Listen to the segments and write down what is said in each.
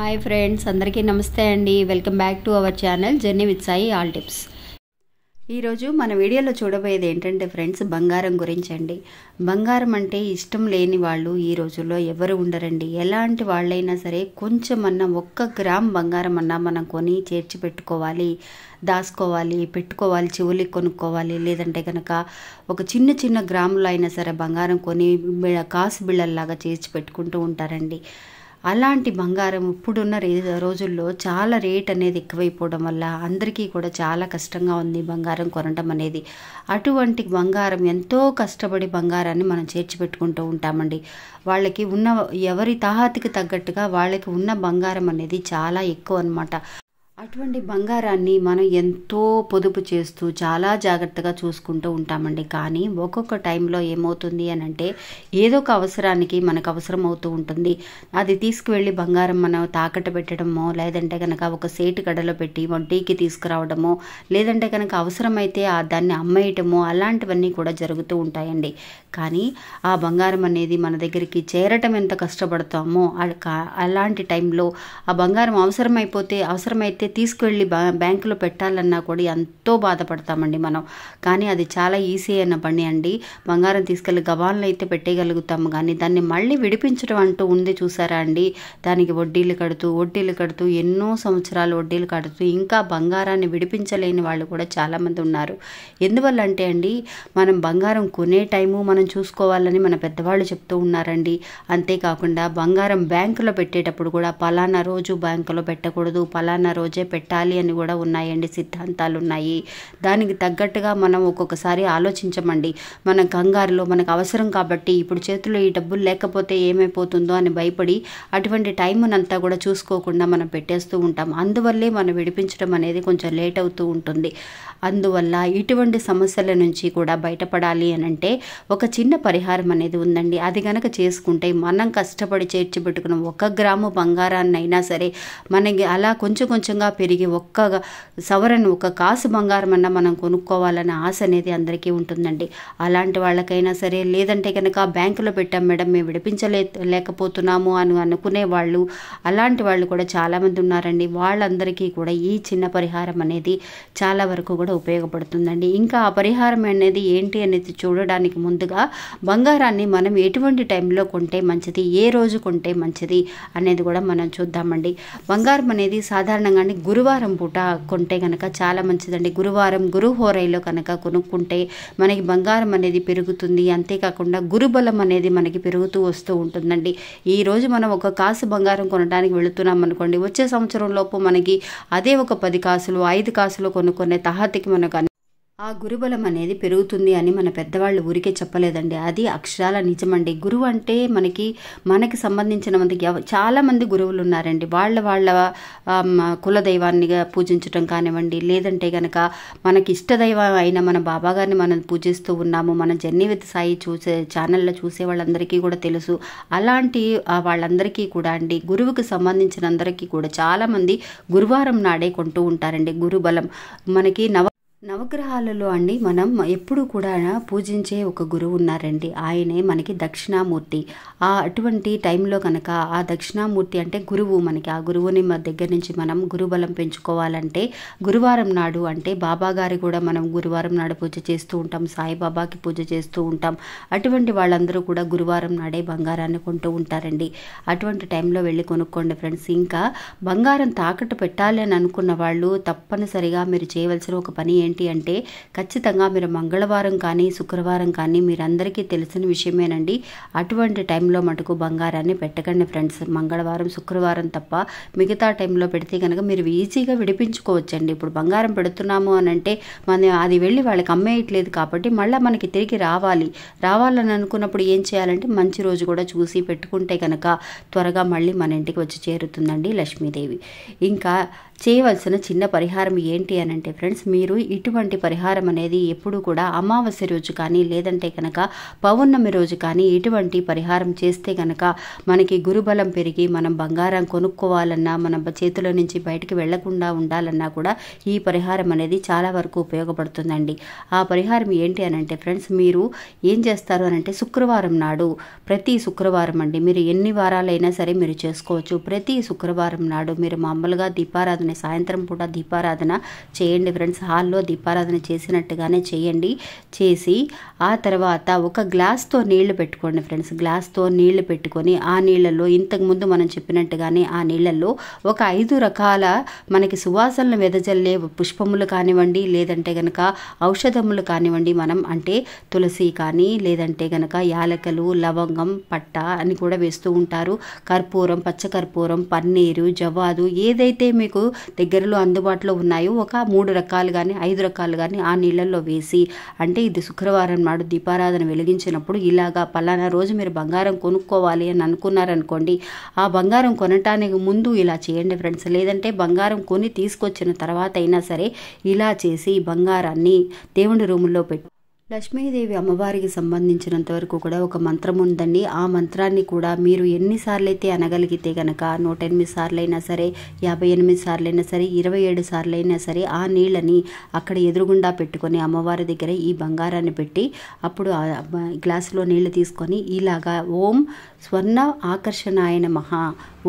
hi friends అందరికీ నమస్తే అండి welcome back to our channel journey with Sai all tips ఈరోజు మన వీడియోలో చూడబోయేది ఏంటంటే ఫ్రెండ్స్ బంగారం గురించి అండి బంగారం అంటే ఇష్టం లేని వాళ్ళు ఈ రోజుల్లో ఎవరు ఉండరండి ఎలాంటి వాళ్ళైనా సరే కొంచెమన్నా ఒక్క గ్రామ్ బంగారం అన్నా మనం కొని చేర్చి పెట్టుకోవాలి దాసుకోవాలి పెట్టుకోవాలి చెవులు కొనుక్కోవాలి లేదంటే కనుక ఒక చిన్న చిన్న గ్రాములో అయినా సరే బంగారం కొని కాసు బిళ్ళల్లాగా చేర్చి పెట్టుకుంటూ ఉంటారండి అలాంటి బంగారం ఇప్పుడున్న రోజుల్లో చాలా రేట్ అనేది ఎక్కువైపోవడం వల్ల అందరికీ కూడా చాలా కష్టంగా ఉంది బంగారం కొనడం అనేది అటువంటి బంగారం ఎంతో కష్టపడి బంగారాన్ని మనం చేర్చి పెట్టుకుంటూ ఉంటామండి వాళ్ళకి ఉన్న ఎవరి తాహతికి తగ్గట్టుగా వాళ్ళకి ఉన్న బంగారం అనేది చాలా ఎక్కువ అనమాట అటువంటి బంగారాన్ని మనం ఎంతో పొదుపు చేస్తూ చాలా జాగ్రత్తగా చూసుకుంటూ ఉంటామండి కానీ ఒక్కొక్క టైంలో ఏమవుతుంది అని అంటే ఏదో ఒక అవసరానికి మనకు అవసరం అవుతూ ఉంటుంది అది తీసుకువెళ్ళి బంగారం మనం తాకట్టు పెట్టడమో లేదంటే కనుక ఒక సేటు గడలో పెట్టి వంటికి తీసుకురావడమో లేదంటే కనుక అవసరమైతే ఆ దాన్ని అమ్మేయటమో అలాంటివన్నీ కూడా జరుగుతూ ఉంటాయండి కానీ ఆ బంగారం అనేది మన దగ్గరికి చేరటం ఎంత కష్టపడతామో అలాంటి టైంలో ఆ బంగారం అవసరమైపోతే అవసరమైతే అయితే తీసుకువెళ్ళి బ్యాంకులో పెట్టాలన్నా కూడా ఎంతో బాధపడతామండి మనం కానీ అది చాలా ఈజీ అయిన పని అండి బంగారం తీసుకెళ్ళి గవాన్లు అయితే పెట్టేయగలుగుతాము కానీ దాన్ని మళ్ళీ విడిపించడం అంటూ ఉంది చూసారా అండి దానికి వడ్డీలు కడుతూ వడ్డీలు కడుతూ ఎన్నో సంవత్సరాలు వడ్డీలు కడుతూ ఇంకా బంగారాన్ని విడిపించలేని వాళ్ళు కూడా చాలామంది ఉన్నారు ఎందువల్ల అంటే అండి మనం బంగారం కొనే టైము మనం చూసుకోవాలని మన పెద్దవాళ్ళు చెప్తూ ఉన్నారండి అంతేకాకుండా బంగారం బ్యాంకులో పెట్టేటప్పుడు కూడా పలానా రోజు బ్యాంకులో పెట్టకూడదు పలానా రోజు ఖర్చే పెట్టాలి అని కూడా ఉన్నాయండి సిద్ధాంతాలు ఉన్నాయి దానికి తగ్గట్టుగా మనం ఒక్కొక్కసారి ఆలోచించమండి మన కంగారులో మనకు అవసరం కాబట్టి ఇప్పుడు చేతిలో ఈ డబ్బులు లేకపోతే ఏమైపోతుందో అని భయపడి అటువంటి అంతా కూడా చూసుకోకుండా మనం పెట్టేస్తూ ఉంటాం అందువల్లే మనం విడిపించడం అనేది కొంచెం లేట్ అవుతూ ఉంటుంది అందువల్ల ఇటువంటి సమస్యల నుంచి కూడా బయటపడాలి అని అంటే ఒక చిన్న పరిహారం అనేది ఉందండి అది కనుక చేసుకుంటే మనం కష్టపడి చేర్చిపెట్టుకున్న ఒక గ్రాము బంగారాన్నైనా సరే మనకి అలా కొంచెం కొంచెంగా వేగంగా పెరిగి ఒక్క సవరణ ఒక కాసు బంగారం అన్న మనం కొనుక్కోవాలన్న ఆశ అనేది అందరికీ ఉంటుందండి అలాంటి వాళ్ళకైనా సరే లేదంటే కనుక బ్యాంకులో పెట్టాం మేడం మేము విడిపించలే లేకపోతున్నాము అని అనుకునే వాళ్ళు అలాంటి వాళ్ళు కూడా చాలామంది ఉన్నారండి వాళ్ళందరికీ కూడా ఈ చిన్న పరిహారం అనేది చాలా వరకు కూడా ఉపయోగపడుతుందండి ఇంకా ఆ పరిహారం అనేది ఏంటి అనేది చూడడానికి ముందుగా బంగారాన్ని మనం ఎటువంటి టైంలో కొంటే మంచిది ఏ రోజు కొంటే మంచిది అనేది కూడా మనం చూద్దామండి బంగారం అనేది సాధారణంగా గురువారం పూట కొంటే కనుక చాలా మంచిదండి గురువారం గురు హోరైలో కనుక కొనుక్కుంటే మనకి బంగారం అనేది పెరుగుతుంది అంతేకాకుండా గురుబలం అనేది మనకి పెరుగుతూ వస్తూ ఉంటుందండి ఈరోజు మనం ఒక కాసు బంగారం కొనడానికి వెళుతున్నాం అనుకోండి వచ్చే సంవత్సరం లోపు మనకి అదే ఒక పది కాసులు ఐదు కాసులు కొనుక్కునే తహాతికి మనకు ఆ గురుబలం అనేది పెరుగుతుంది అని మన పెద్దవాళ్ళు ఊరికే చెప్పలేదండి అది అక్షరాల నిజమండి గురువు అంటే మనకి మనకి సంబంధించిన మందికి చాలామంది గురువులు ఉన్నారండి వాళ్ళ వాళ్ళ కులదైవాన్నిగా పూజించటం కానివ్వండి లేదంటే కనుక మనకి ఇష్టదైవం అయిన మన బాబాగారిని మనం పూజిస్తూ ఉన్నాము మన జర్నీ విత్ సాయి చూసే ఛానల్లో చూసే వాళ్ళందరికీ కూడా తెలుసు అలాంటి వాళ్ళందరికీ కూడా అండి గురువుకు సంబంధించిన అందరికీ కూడా చాలామంది గురువారం నాడే కొంటూ ఉంటారండి గురుబలం మనకి నవ నవగ్రహాలలో అండి మనం ఎప్పుడు కూడా పూజించే ఒక గురువు ఉన్నారండి ఆయనే మనకి దక్షిణామూర్తి ఆ అటువంటి టైంలో కనుక ఆ దక్షిణామూర్తి అంటే గురువు మనకి ఆ గురువుని దగ్గర నుంచి మనం గురుబలం పెంచుకోవాలంటే గురువారం నాడు అంటే బాబాగారి కూడా మనం గురువారం నాడు పూజ చేస్తూ ఉంటాం సాయిబాబాకి పూజ చేస్తూ ఉంటాం అటువంటి వాళ్ళందరూ కూడా గురువారం నాడే బంగారాన్ని కొంటూ ఉంటారండి అటువంటి టైంలో వెళ్ళి కొనుక్కోండి ఫ్రెండ్స్ ఇంకా బంగారం తాకట్టు పెట్టాలి అని అనుకున్న వాళ్ళు తప్పనిసరిగా మీరు చేయవలసిన ఒక పని ఏంటి ఏంటి అంటే ఖచ్చితంగా మీరు మంగళవారం కానీ శుక్రవారం కానీ మీరందరికీ తెలిసిన విషయమేనండి అటువంటి టైంలో మటుకు బంగారాన్ని పెట్టకండి ఫ్రెండ్స్ మంగళవారం శుక్రవారం తప్ప మిగతా టైంలో పెడితే కనుక మీరు ఈజీగా విడిపించుకోవచ్చండి ఇప్పుడు బంగారం పెడుతున్నాము అని అంటే మనం అది వెళ్ళి వాళ్ళకి అమ్మేయట్లేదు కాబట్టి మళ్ళీ మనకి తిరిగి రావాలి రావాలని అనుకున్నప్పుడు ఏం చేయాలంటే మంచి రోజు కూడా చూసి పెట్టుకుంటే కనుక త్వరగా మళ్ళీ మన ఇంటికి వచ్చి చేరుతుందండి లక్ష్మీదేవి ఇంకా చేయవలసిన చిన్న పరిహారం ఏంటి అని అంటే ఫ్రెండ్స్ మీరు ఇటువంటి పరిహారం అనేది ఎప్పుడు కూడా అమావాస్య రోజు కానీ లేదంటే కనుక పౌర్ణమి రోజు కానీ ఇటువంటి పరిహారం చేస్తే కనుక మనకి గురుబలం పెరిగి మనం బంగారం కొనుక్కోవాలన్నా మన చేతిలో నుంచి బయటికి వెళ్లకుండా ఉండాలన్నా కూడా ఈ పరిహారం అనేది చాలా వరకు ఉపయోగపడుతుందండి ఆ పరిహారం ఏంటి అని అంటే ఫ్రెండ్స్ మీరు ఏం చేస్తారు అని అంటే శుక్రవారం నాడు ప్రతి శుక్రవారం అండి మీరు ఎన్ని వారాలైనా సరే మీరు చేసుకోవచ్చు ప్రతి శుక్రవారం నాడు మీరు మామూలుగా దీపారాధన దీపారాధన సాయంత్రం పూట దీపారాధన చేయండి ఫ్రెండ్స్ హాల్లో దీపారాధన చేసినట్టుగానే చేయండి చేసి ఆ తర్వాత ఒక గ్లాస్తో నీళ్లు పెట్టుకోండి ఫ్రెండ్స్ గ్లాస్తో నీళ్లు పెట్టుకొని ఆ నీళ్ళల్లో ఇంతకుముందు మనం చెప్పినట్టుగానే ఆ నీళ్ళల్లో ఒక ఐదు రకాల మనకి సువాసనలు వెదజల్లే పుష్పములు కానివ్వండి లేదంటే గనక ఔషధములు కానివ్వండి మనం అంటే తులసి కానీ లేదంటే గనక యాలకలు లవంగం పట్ట అని కూడా వేస్తూ ఉంటారు కర్పూరం పచ్చకర్పూరం పన్నీరు జవాదు ఏదైతే మీకు దగ్గరలో అందుబాటులో ఉన్నాయో ఒక మూడు రకాలు కానీ ఐదు రకాలు కానీ ఆ నీళ్ళల్లో వేసి అంటే ఇది శుక్రవారం నాడు దీపారాధన వెలిగించినప్పుడు ఇలాగా పలానా రోజు మీరు బంగారం కొనుక్కోవాలి అని అనుకున్నారనుకోండి ఆ బంగారం కొనటానికి ముందు ఇలా చేయండి ఫ్రెండ్స్ లేదంటే బంగారం కొని తీసుకొచ్చిన తర్వాత అయినా సరే ఇలా చేసి బంగారాన్ని దేవుని రూముల్లో పెట్టి లక్ష్మీదేవి అమ్మవారికి సంబంధించినంత వరకు కూడా ఒక మంత్రం ఉందండి ఆ మంత్రాన్ని కూడా మీరు ఎన్నిసార్లైతే అనగలిగితే గనక నూట ఎనిమిది సార్లైనా సరే యాభై ఎనిమిది సార్లైనా సరే ఇరవై ఏడు సార్లైనా సరే ఆ నీళ్ళని అక్కడ ఎదురుగుండా పెట్టుకొని అమ్మవారి దగ్గర ఈ బంగారాన్ని పెట్టి అప్పుడు గ్లాసులో నీళ్లు తీసుకొని ఇలాగా ఓం స్వర్ణ ఆకర్షణాయన మహా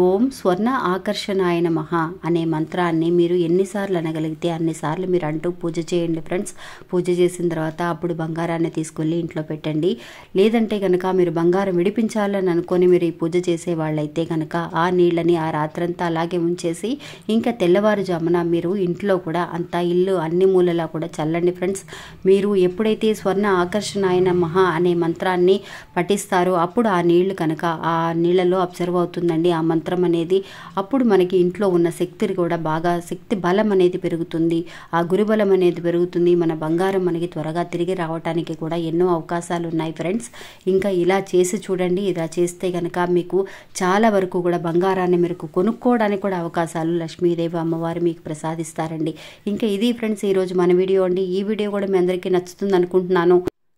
ఓం స్వర్ణ ఆకర్షణాయన మహా అనే మంత్రాన్ని మీరు ఎన్నిసార్లు అనగలిగితే అన్నిసార్లు మీరు అంటూ పూజ చేయండి ఫ్రెండ్స్ పూజ చేసిన తర్వాత అప్పుడు బంగారాన్ని తీసుకెళ్ళి ఇంట్లో పెట్టండి లేదంటే కనుక మీరు బంగారం విడిపించాలని అనుకొని మీరు ఈ పూజ చేసే వాళ్ళైతే కనుక ఆ నీళ్ళని ఆ రాత్రంతా అలాగే ఉంచేసి ఇంకా తెల్లవారుజామున మీరు ఇంట్లో కూడా అంతా ఇల్లు అన్ని మూలలా కూడా చల్లండి ఫ్రెండ్స్ మీరు ఎప్పుడైతే స్వర్ణ ఆకర్షణ అయిన మహా అనే మంత్రాన్ని పఠిస్తారో అప్పుడు ఆ నీళ్లు కనుక ఆ నీళ్ళలో అబ్జర్వ్ అవుతుందండి ఆ మంత్రం అనేది అప్పుడు మనకి ఇంట్లో ఉన్న శక్తిని కూడా బాగా శక్తి బలం అనేది పెరుగుతుంది ఆ గురుబలం అనేది పెరుగుతుంది మన బంగారం మనకి త్వరగా తిరిగి రావడం రావటానికి కూడా ఎన్నో అవకాశాలు ఉన్నాయి ఫ్రెండ్స్ ఇంకా ఇలా చేసి చూడండి ఇలా చేస్తే కనుక మీకు చాలా వరకు కూడా బంగారాన్ని మీరు కొనుక్కోవడానికి కూడా అవకాశాలు లక్ష్మీదేవి అమ్మవారు మీకు ప్రసాదిస్తారండి ఇంకా ఇది ఫ్రెండ్స్ ఈరోజు మన వీడియో అండి ఈ వీడియో కూడా మీ అందరికీ నచ్చుతుంది అనుకుంటున్నాను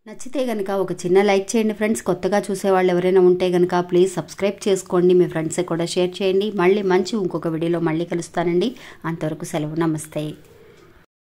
నచ్చితే కనుక ఒక చిన్న లైక్ చేయండి ఫ్రెండ్స్ కొత్తగా చూసేవాళ్ళు ఎవరైనా ఉంటే గనక ప్లీజ్ సబ్స్క్రైబ్ చేసుకోండి మీ ఫ్రెండ్స్ కూడా షేర్ చేయండి మళ్ళీ మంచి ఇంకొక వీడియోలో మళ్ళీ కలుస్తానండి అంతవరకు సెలవు నమస్తే